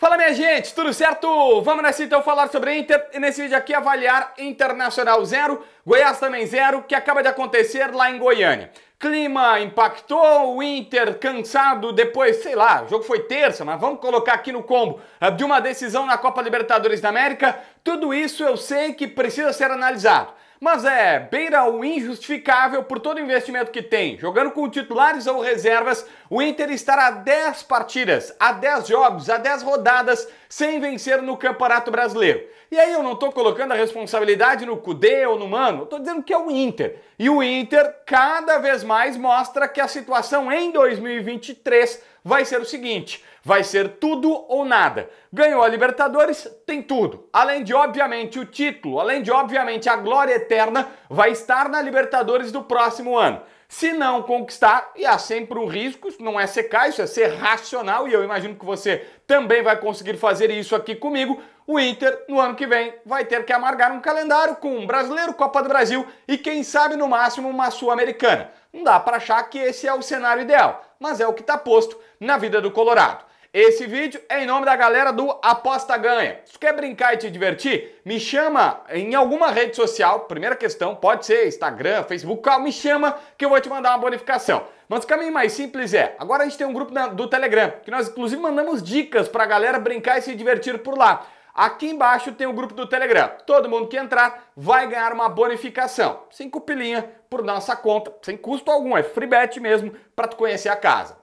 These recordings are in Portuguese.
Fala minha gente, tudo certo? Vamos nessa então falar sobre Inter e nesse vídeo aqui avaliar Internacional 0, Goiás também 0, que acaba de acontecer lá em Goiânia. Clima impactou, o Inter cansado depois, sei lá, o jogo foi terça, mas vamos colocar aqui no combo eh, de uma decisão na Copa Libertadores da América. Tudo isso eu sei que precisa ser analisado mas é, beira o injustificável por todo o investimento que tem. Jogando com titulares ou reservas, o Inter estará a 10 partidas, a 10 jogos, a 10 rodadas sem vencer no Campeonato Brasileiro. E aí eu não estou colocando a responsabilidade no Cudê ou no Mano, estou dizendo que é o Inter. E o Inter cada vez mais mostra que a situação em 2023 vai ser o seguinte: Vai ser tudo ou nada. Ganhou a Libertadores, tem tudo. Além de, obviamente, o título, além de, obviamente, a glória eterna, vai estar na Libertadores do próximo ano. Se não conquistar, e há sempre um risco, não é secar, isso é ser racional, e eu imagino que você também vai conseguir fazer isso aqui comigo. O Inter, no ano que vem, vai ter que amargar um calendário com um brasileiro, Copa do Brasil e, quem sabe, no máximo, uma Sul-Americana. Não dá para achar que esse é o cenário ideal, mas é o que está posto na vida do Colorado. Esse vídeo é em nome da galera do Aposta Ganha. Se quer brincar e te divertir, me chama em alguma rede social, primeira questão, pode ser Instagram, Facebook, qual, me chama que eu vou te mandar uma bonificação. Mas o caminho mais simples é, agora a gente tem um grupo do Telegram, que nós inclusive mandamos dicas para a galera brincar e se divertir por lá. Aqui embaixo tem o grupo do Telegram. Todo mundo que entrar vai ganhar uma bonificação. sem pilinha por nossa conta, sem custo algum, é free bet mesmo, para tu conhecer a casa.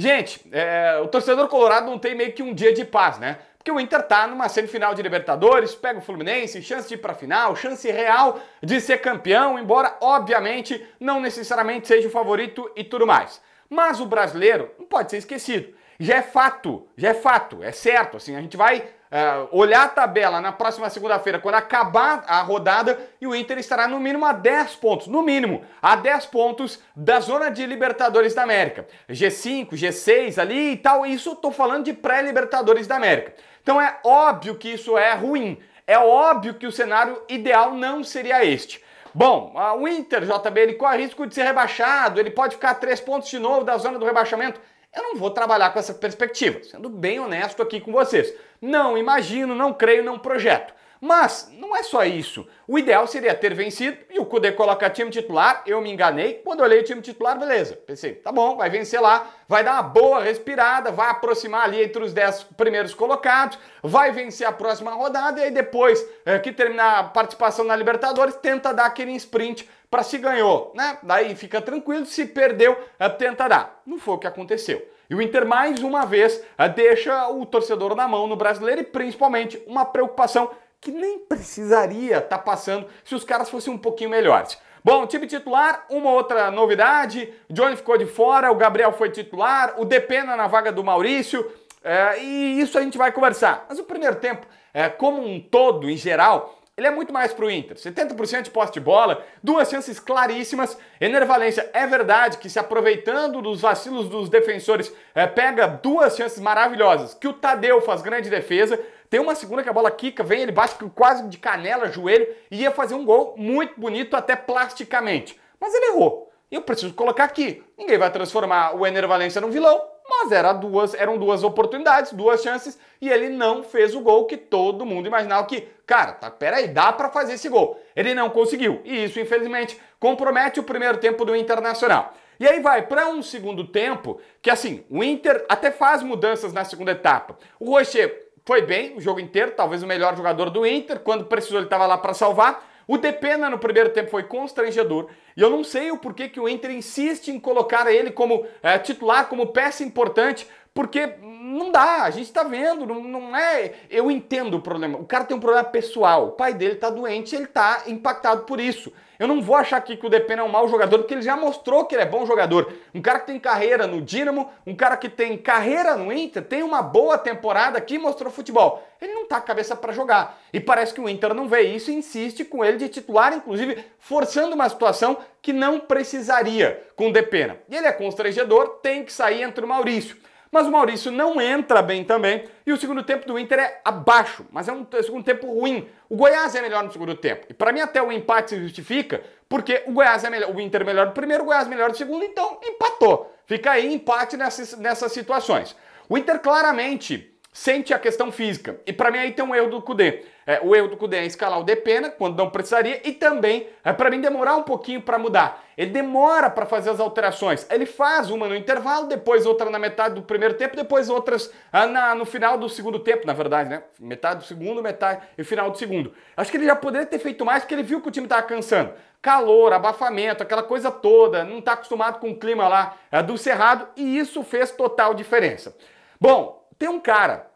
Gente, é, o torcedor colorado não tem meio que um dia de paz, né? Porque o Inter tá numa semifinal de Libertadores, pega o Fluminense, chance de ir pra final, chance real de ser campeão, embora, obviamente, não necessariamente seja o favorito e tudo mais. Mas o brasileiro não pode ser esquecido. Já é fato, já é fato, é certo, assim, a gente vai é, olhar a tabela na próxima segunda-feira, quando acabar a rodada, e o Inter estará no mínimo a 10 pontos, no mínimo, a 10 pontos da zona de Libertadores da América. G5, G6 ali e tal, isso eu tô falando de pré-Libertadores da América. Então é óbvio que isso é ruim. É óbvio que o cenário ideal não seria este. Bom, o Inter, JB, ele corre risco de ser rebaixado, ele pode ficar três pontos de novo da zona do rebaixamento. Eu não vou trabalhar com essa perspectiva, sendo bem honesto aqui com vocês. Não imagino, não creio, não projeto. Mas não é só isso. O ideal seria ter vencido e o Kudê coloca time titular. Eu me enganei. Quando olhei o time titular, beleza. Pensei, tá bom, vai vencer lá, vai dar uma boa respirada, vai aproximar ali entre os 10 primeiros colocados, vai vencer a próxima rodada e aí depois é, que terminar a participação na Libertadores, tenta dar aquele sprint para se ganhou, né? Daí fica tranquilo, se perdeu, é, tenta dar. Não foi o que aconteceu. E o Inter, mais uma vez, é, deixa o torcedor na mão no brasileiro e principalmente uma preocupação que nem precisaria estar tá passando se os caras fossem um pouquinho melhores. Bom, time titular, uma outra novidade. Johnny ficou de fora, o Gabriel foi titular, o Depena na vaga do Maurício. É, e isso a gente vai conversar. Mas o primeiro tempo, é, como um todo, em geral, ele é muito mais pro Inter. 70% de posse de bola, duas chances claríssimas. Enervalência é verdade que se aproveitando dos vacilos dos defensores, é, pega duas chances maravilhosas, que o Tadeu faz grande defesa, tem uma segunda que a bola quica, vem, ele bate quase de canela, joelho, e ia fazer um gol muito bonito, até plasticamente. Mas ele errou. E eu preciso colocar aqui. Ninguém vai transformar o Ener Valencia num vilão, mas era duas, eram duas oportunidades, duas chances, e ele não fez o gol que todo mundo imaginava que, cara, tá, peraí, dá para fazer esse gol. Ele não conseguiu, e isso, infelizmente, compromete o primeiro tempo do Internacional. E aí vai para um segundo tempo, que assim, o Inter até faz mudanças na segunda etapa. O Rocher foi bem o jogo inteiro, talvez o melhor jogador do Inter. Quando precisou, ele estava lá para salvar. O Depena no primeiro tempo foi constrangedor e eu não sei o porquê que o Inter insiste em colocar ele como é, titular, como peça importante porque não dá, a gente tá vendo, não, não é. Eu entendo o problema. O cara tem um problema pessoal. O pai dele tá doente, ele tá impactado por isso. Eu não vou achar aqui que o Depena é um mau jogador, porque ele já mostrou que ele é bom jogador. Um cara que tem carreira no Dinamo, um cara que tem carreira no Inter, tem uma boa temporada aqui mostrou futebol. Ele não tá cabeça para jogar. E parece que o Inter não vê isso e insiste com ele de titular, inclusive forçando uma situação que não precisaria com o Depena. E ele é constrangedor, tem que sair entre o Maurício. Mas o Maurício não entra bem também. E o segundo tempo do Inter é abaixo, mas é um segundo tempo ruim. O Goiás é melhor no segundo tempo. E para mim até o empate se justifica, porque o Goiás é melhor, o Inter melhor do primeiro, o Goiás melhor do segundo, então empatou. Fica aí empate nessas, nessas situações. O Inter claramente sente a questão física. E para mim aí tem um erro do Cudê. É, o erro do Cudê é escalar o Depena né, quando não precisaria e também é para mim demorar um pouquinho para mudar. Ele demora para fazer as alterações. Ele faz uma no intervalo, depois outra na metade do primeiro tempo, depois outras ah, na, no final do segundo tempo, na verdade, né? Metade do segundo, metade e final do segundo. Acho que ele já poderia ter feito mais porque ele viu que o time estava cansando. Calor, abafamento, aquela coisa toda, não está acostumado com o clima lá é, do Cerrado e isso fez total diferença. Bom, tem um cara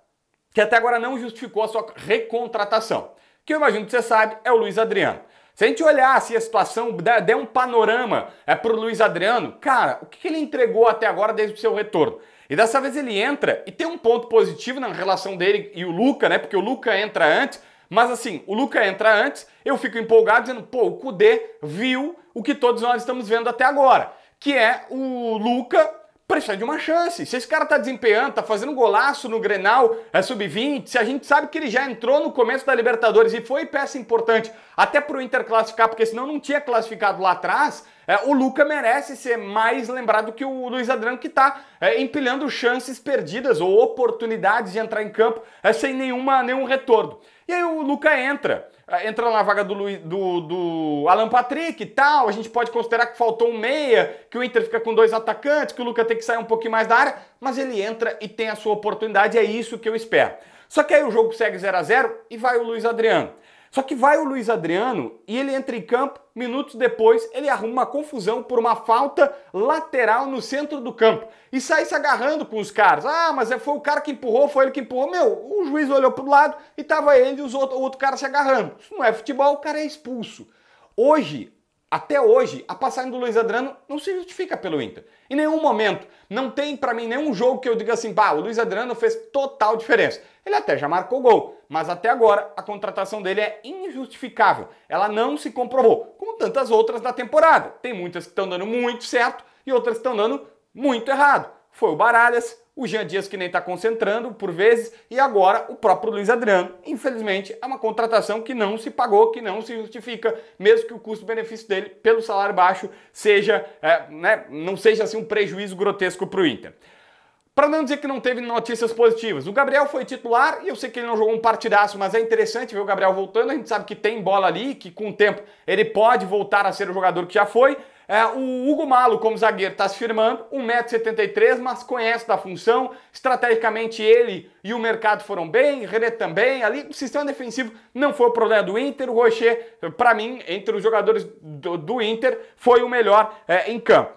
que até agora não justificou a sua recontratação, que eu imagino que você sabe, é o Luiz Adriano. Se a gente olhar se a situação der, der um panorama é pro Luiz Adriano, cara, o que ele entregou até agora desde o seu retorno? E dessa vez ele entra e tem um ponto positivo na relação dele e o Luca, né? Porque o Luca entra antes, mas assim, o Luca entra antes, eu fico empolgado dizendo, pô, o Kudê viu o que todos nós estamos vendo até agora, que é o Luca precisa de uma chance. Se esse cara tá desempenhando, tá fazendo golaço no Grenal, é sub-20, se a gente sabe que ele já entrou no começo da Libertadores e foi peça importante até pro Inter classificar, porque senão não tinha classificado lá atrás, é, o Luca merece ser mais lembrado que o Luiz Adriano, que tá é, empilhando chances perdidas ou oportunidades de entrar em campo é, sem nenhuma, nenhum retorno. E aí o Luca entra. Ah, entra na vaga do, Luiz, do, do Alan Patrick e tal. A gente pode considerar que faltou um meia, que o Inter fica com dois atacantes, que o Luca tem que sair um pouquinho mais da área, mas ele entra e tem a sua oportunidade, é isso que eu espero. Só que aí o jogo segue 0 a 0 e vai o Luiz Adriano. Só que vai o Luiz Adriano e ele entra em campo, minutos depois ele arruma uma confusão por uma falta lateral no centro do campo e sai se agarrando com os caras. Ah, mas é, foi o cara que empurrou, foi ele que empurrou. Meu, o juiz olhou pro lado e estava ele e os outro, o outro cara se agarrando. Isso não é futebol, o cara é expulso. Hoje, até hoje, a passagem do Luiz Adriano não se justifica pelo Inter. Em nenhum momento. Não tem para mim nenhum jogo que eu diga assim, pá, o Luiz Adriano fez total diferença. Ele até já marcou gol, mas até agora a contratação dele é injustificável. Ela não se comprovou, como tantas outras da temporada. Tem muitas que estão dando muito certo e outras que estão dando muito errado foi o Baralhas, o Jean Dias que nem está concentrando por vezes e agora o próprio Luiz Adriano. Infelizmente, é uma contratação que não se pagou, que não se justifica, mesmo que o custo-benefício dele pelo salário baixo seja, é, né, não seja assim um prejuízo grotesco para o Inter. Para não dizer que não teve notícias positivas, o Gabriel foi titular e eu sei que ele não jogou um partidaço, mas é interessante ver o Gabriel voltando. A gente sabe que tem bola ali, que com o tempo ele pode voltar a ser o jogador que já foi. É, o Hugo Malo, como zagueiro, está se firmando, 1,73m, mas conhece da função. Estrategicamente, ele e o mercado foram bem, René também. Ali, o sistema defensivo não foi o problema do Inter. O Rocher, para mim, entre os jogadores do, do Inter, foi o melhor é, em campo.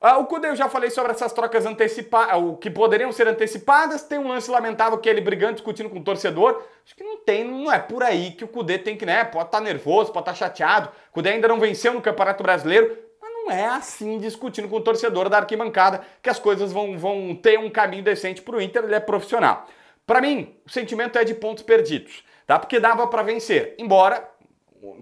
Ah, o Kudê, eu já falei sobre essas trocas antecipadas, ah, que poderiam ser antecipadas. Tem um lance lamentável que é ele brigando, discutindo com o torcedor. Acho que não tem, não é por aí que o Kudê tem que, né? Pode estar tá nervoso, pode estar tá chateado. O Kudê ainda não venceu no Campeonato Brasileiro não é assim discutindo com o torcedor da arquibancada que as coisas vão, vão ter um caminho decente para o Inter, ele é profissional. Para mim, o sentimento é de pontos perdidos, tá? Porque dava para vencer, embora,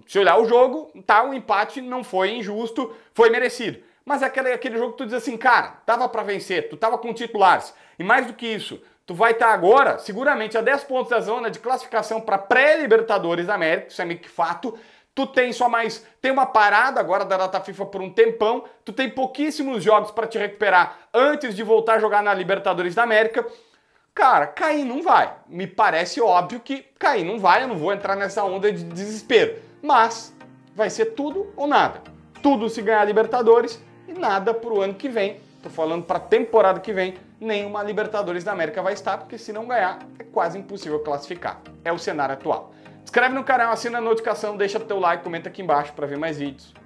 se olhar o jogo, tá, o empate não foi injusto, foi merecido. Mas é aquele, aquele jogo que tu diz assim, cara, dava para vencer, tu tava com titulares. E mais do que isso, tu vai estar tá agora, seguramente, a 10 pontos da zona de classificação para pré-Libertadores da América, isso é meio que fato, Tu tem só mais. Tem uma parada agora da data FIFA por um tempão. Tu tem pouquíssimos jogos para te recuperar antes de voltar a jogar na Libertadores da América. Cara, cair não vai. Me parece óbvio que cair não vai. Eu não vou entrar nessa onda de desespero. Mas vai ser tudo ou nada. Tudo se ganhar Libertadores e nada para o ano que vem. Tô falando para temporada que vem. Nenhuma Libertadores da América vai estar, porque se não ganhar, é quase impossível classificar. É o cenário atual. Inscreve no canal, assina a notificação, deixa o teu like, comenta aqui embaixo para ver mais vídeos.